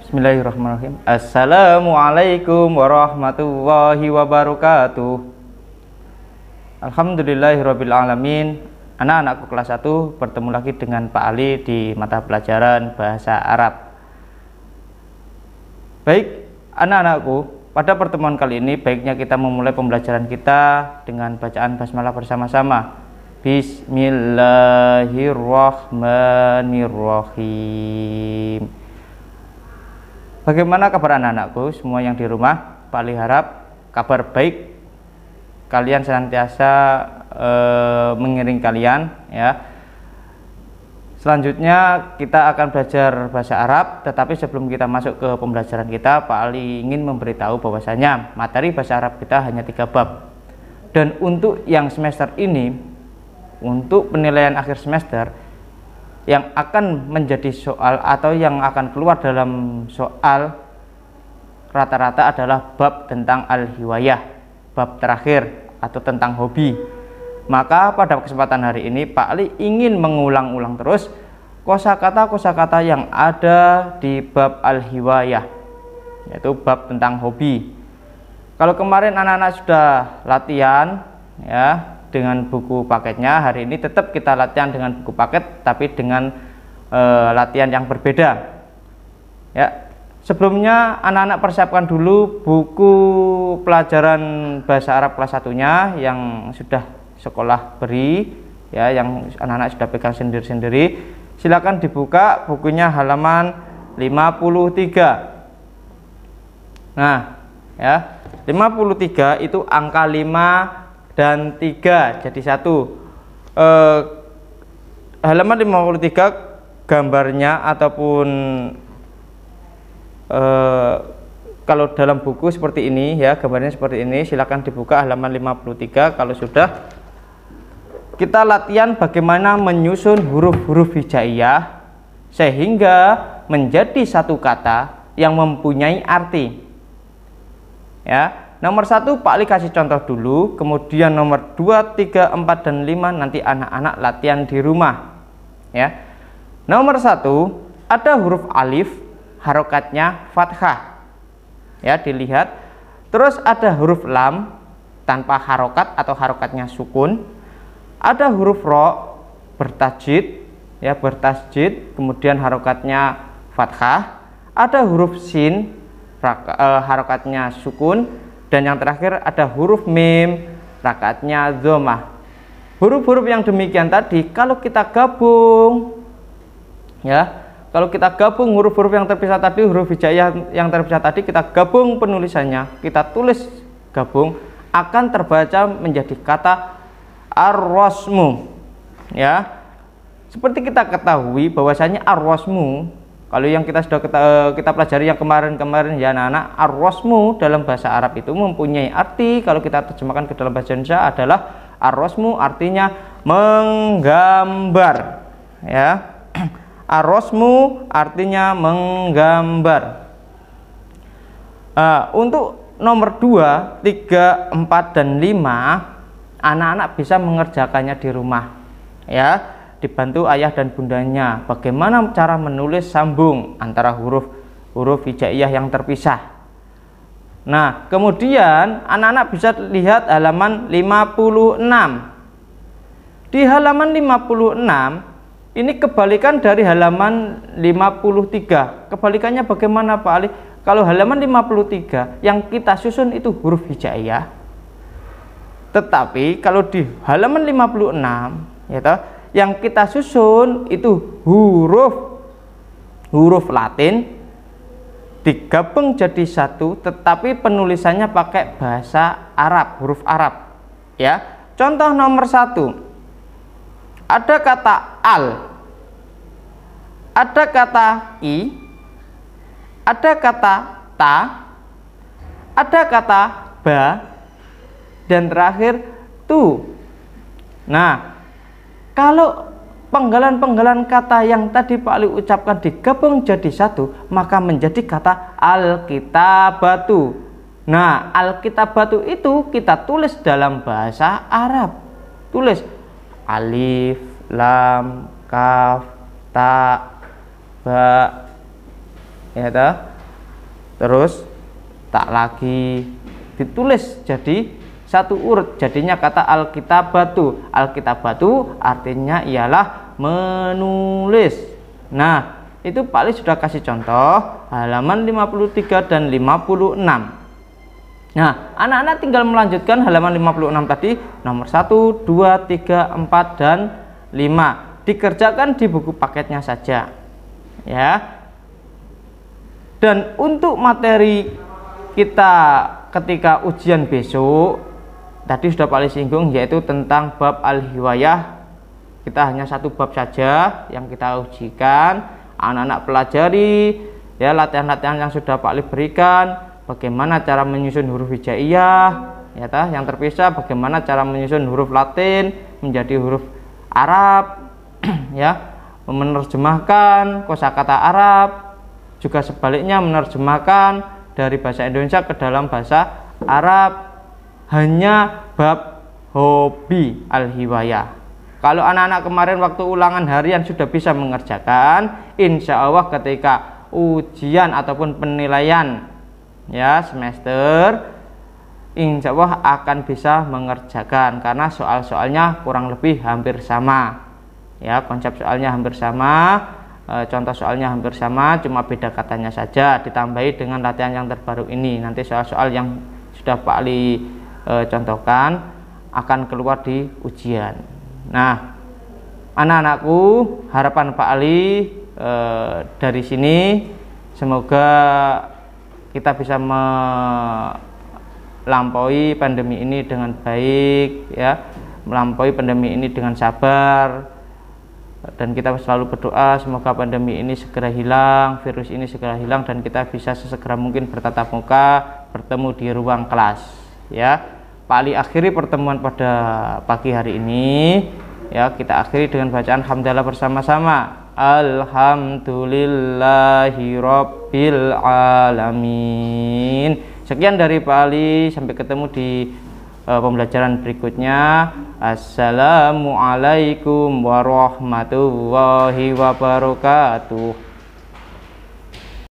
Bismillahirrahmanirrahim. Assalamualaikum warahmatullahi wabarakatuh. Alhamdulillahirabbil alamin. Anak-anakku kelas 1 bertemu lagi dengan Pak Ali di mata pelajaran Bahasa Arab. Baik, anak-anakku, pada pertemuan kali ini baiknya kita memulai pembelajaran kita dengan bacaan basmalah bersama-sama. Bismillahirrahmanirrahim Bagaimana kabar anak-anakku semua yang di rumah Paling harap kabar baik Kalian senantiasa e, mengiring kalian ya Selanjutnya kita akan belajar bahasa Arab Tetapi sebelum kita masuk ke pembelajaran kita Pak Ali ingin memberitahu bahwasanya Materi bahasa Arab kita hanya tiga bab Dan untuk yang semester ini untuk penilaian akhir semester yang akan menjadi soal atau yang akan keluar dalam soal rata-rata adalah bab tentang al-hiwayah, bab terakhir atau tentang hobi. Maka pada kesempatan hari ini Pak Ali ingin mengulang-ulang terus kosakata-kosakata yang ada di bab al-hiwayah yaitu bab tentang hobi. Kalau kemarin anak-anak sudah latihan ya dengan buku paketnya hari ini tetap kita latihan dengan buku paket tapi dengan e, latihan yang berbeda ya sebelumnya anak-anak persiapkan dulu buku pelajaran bahasa Arab kelas satunya yang sudah sekolah beri ya yang anak-anak sudah pegang sendiri-sendiri silakan dibuka bukunya halaman 53 nah ya 53 itu angka 5 dan 3 jadi satu eh, halaman 53 gambarnya ataupun eh, kalau dalam buku seperti ini ya gambarnya seperti ini silahkan dibuka halaman 53 kalau sudah kita latihan bagaimana menyusun huruf-huruf hijaiyah sehingga menjadi satu kata yang mempunyai arti ya Nomor satu Pak Ali kasih contoh dulu, kemudian nomor 2, 3, 4 dan 5 nanti anak-anak latihan di rumah. Ya. Nomor satu ada huruf alif harokatnya fathah. Ya, dilihat. Terus ada huruf lam tanpa harokat atau harokatnya sukun. Ada huruf ro bertajid ya bertajid kemudian harokatnya fathah. Ada huruf sin eh, harokatnya sukun dan yang terakhir ada huruf mim, rakyatnya zomah. Huruf-huruf yang demikian tadi kalau kita gabung ya, kalau kita gabung huruf-huruf yang terpisah tadi, huruf hijaiyah yang terpisah tadi kita gabung penulisannya, kita tulis gabung akan terbaca menjadi kata arwasmu. Ya. Seperti kita ketahui bahwasanya arwasmu kalau yang kita sudah kita, eh, kita pelajari yang kemarin-kemarin ya anak-anak, arrosmu dalam bahasa Arab itu mempunyai arti kalau kita terjemahkan ke dalam bahasa Indonesia adalah arrosmu artinya menggambar ya. Arrosmu artinya menggambar. Uh, untuk nomor 2, 3, 4 dan 5 anak-anak bisa mengerjakannya di rumah ya dibantu ayah dan bundanya bagaimana cara menulis sambung antara huruf huruf hijaiyah yang terpisah nah kemudian anak-anak bisa lihat halaman 56 di halaman 56 ini kebalikan dari halaman 53 kebalikannya bagaimana Pak Ali kalau halaman 53 yang kita susun itu huruf hijaiyah tetapi kalau di halaman 56 ya toh, yang kita susun itu huruf huruf Latin digabung jadi satu tetapi penulisannya pakai bahasa Arab huruf Arab ya contoh nomor satu ada kata al ada kata i ada kata ta ada kata ba dan terakhir tu nah kalau penggalan-penggalan kata yang tadi Pak Ali ucapkan digabung jadi satu, maka menjadi kata Alkitabatu. Nah, Alkitabatu itu kita tulis dalam bahasa Arab. Tulis alif, lam, kaf, ta, ba. Ya toh? Terus tak lagi ditulis jadi satu urut jadinya kata alkitabatu alkitabatu artinya ialah menulis nah itu Pak Lee sudah kasih contoh halaman 53 dan 56 nah anak-anak tinggal melanjutkan halaman 56 tadi nomor 1 2 3 4 dan 5 dikerjakan di buku paketnya saja ya dan untuk materi kita ketika ujian besok tadi sudah paling singgung yaitu tentang bab al-hiwayah kita hanya satu bab saja yang kita ujikan anak-anak pelajari ya latihan-latihan yang sudah Pak Lip berikan bagaimana cara menyusun huruf hijaiyah ya tah? yang terpisah bagaimana cara menyusun huruf latin menjadi huruf Arab ya menerjemahkan kosakata Arab juga sebaliknya menerjemahkan dari bahasa Indonesia ke dalam bahasa Arab hanya bab hobi al-hiwayah. Kalau anak-anak kemarin waktu ulangan harian sudah bisa mengerjakan, insya Allah ketika ujian ataupun penilaian ya semester, insya Allah akan bisa mengerjakan karena soal-soalnya kurang lebih hampir sama. Ya konsep soalnya hampir sama, e, contoh soalnya hampir sama, cuma beda katanya saja. Ditambahi dengan latihan yang terbaru ini, nanti soal-soal yang sudah Pak Ali e, contohkan akan keluar di ujian. Nah, anak-anakku, harapan Pak Ali e, dari sini semoga kita bisa melampaui pandemi ini dengan baik ya, melampaui pandemi ini dengan sabar dan kita selalu berdoa semoga pandemi ini segera hilang, virus ini segera hilang dan kita bisa sesegera mungkin bertatap muka, bertemu di ruang kelas ya Pak Ali akhiri pertemuan pada pagi hari ini ya kita akhiri dengan bacaan hamdalah bersama-sama Alhamdulillahirabbil alamin sekian dari Pak Ali sampai ketemu di uh, pembelajaran berikutnya Assalamualaikum warahmatullahi wabarakatuh